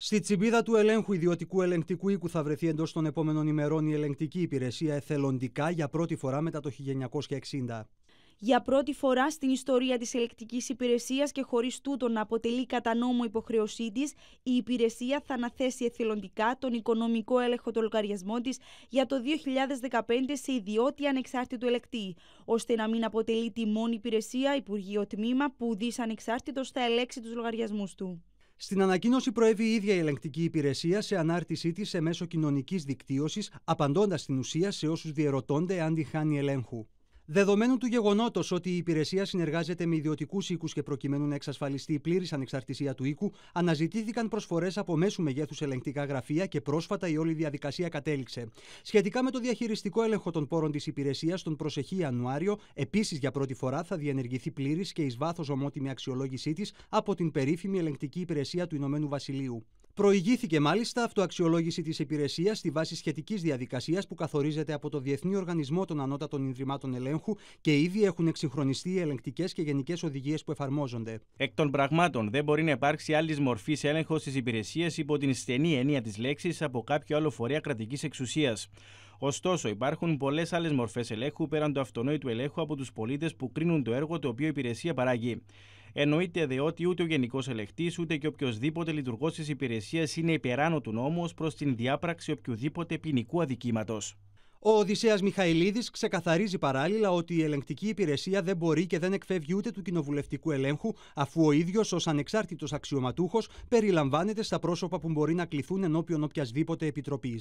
Στη τσιμπίδα του ελέγχου ιδιωτικού ελεγκτικού οίκου θα βρεθεί εντός των επόμενων ημερών η ελεγκτική υπηρεσία εθελοντικά για πρώτη φορά μετά το 1960. Για πρώτη φορά στην ιστορία της ελεκτικής υπηρεσίας και χωρίς τούτο να αποτελεί κατά νόμο υποχρεωσή της, η υπηρεσία θα αναθέσει εθελοντικά τον οικονομικό έλεγχο των λογαριασμών της για το 2015 σε ιδιώτη ανεξάρτητο ελεκτή, ώστε να μην αποτελεί τη μόνη υπηρεσία Υπουργείο Τμήμα που δις ανεξάρτητος θα ελέξει τους λογαριασμούς του. Στην ανακοίνωση προέβη η ίδια η ελεγκτική υπηρεσία σε ανάρτησή της σε μέσο κοινωνικής δικτύωσης, απαντώντας στην ουσία σε όσους διαιρωτώνται αν τη χάνει ελέγχου. Δεδομένου του γεγονότος ότι η υπηρεσία συνεργάζεται με ιδιωτικούς οίκους και προκειμένου να εξασφαλιστεί η πλήρης ανεξαρτησία του οίκου, αναζητήθηκαν προσφορές από μέσου μεγέθους ελεγκτικά γραφεία και πρόσφατα η όλη διαδικασία κατέληξε. Σχετικά με το διαχειριστικό έλεγχο των πόρων της υπηρεσίας, τον προσεχή Ιανουάριο, επίσης για πρώτη φορά θα διενεργηθεί πλήρης και εις βάθος ομότιμη αξιολόγησή της από την περίφημη ελεγκτική υπηρεσία του Ηνωμένου Βασιλείου. Προηγήθηκε μάλιστα αυτοαξιολόγηση της υπηρεσίας στη βάση σχετικής διαδικασίας που καθορίζεται από το Διεθνή Οργανισμό των Ανώτατων Ιδρυμάτων Ελέγχου και ήδη έχουν εξυγχρονιστεί οι ελεγκτικές και γενικές οδηγίες που εφαρμόζονται. Εκ των πραγμάτων, δεν μπορεί να υπάρξει άλλη μορφής έλεγχος της υπηρεσίας υπό την στενή έννοια της λέξης από κάποιο άλλο φορέα κρατικής εξουσίας. Ωστόσο, υπάρχουν πολλές άλλες μορφές ελέγχου πέραν του αυτονόητου ελέγχου από τους πολίτες που κρίνουν το έργο το οποίο η υπηρεσία παράγει. Εννοείται δε ότι ούτε ο Γενικός Ελεκτή ούτε και οποιοδήποτε λειτουργός της υπηρεσίας είναι υπεράνω του νόμου ως προς την διάπραξη οποιοδήποτε ποινικού αδικήματος. Ο Οδυσσέας Μιχαηλίδης ξεκαθαρίζει παράλληλα ότι η ελεγκτική υπηρεσία δεν μπορεί και δεν εκφεύγει ούτε του κοινοβουλευτικού ελέγχου, αφού ο ίδιος ως ανεξάρτητος αξιωματούχος περιλαμβάνεται στα πρόσωπα που μπορεί να κληθούν ενώπιον οποιασδήποτε επιτροπής.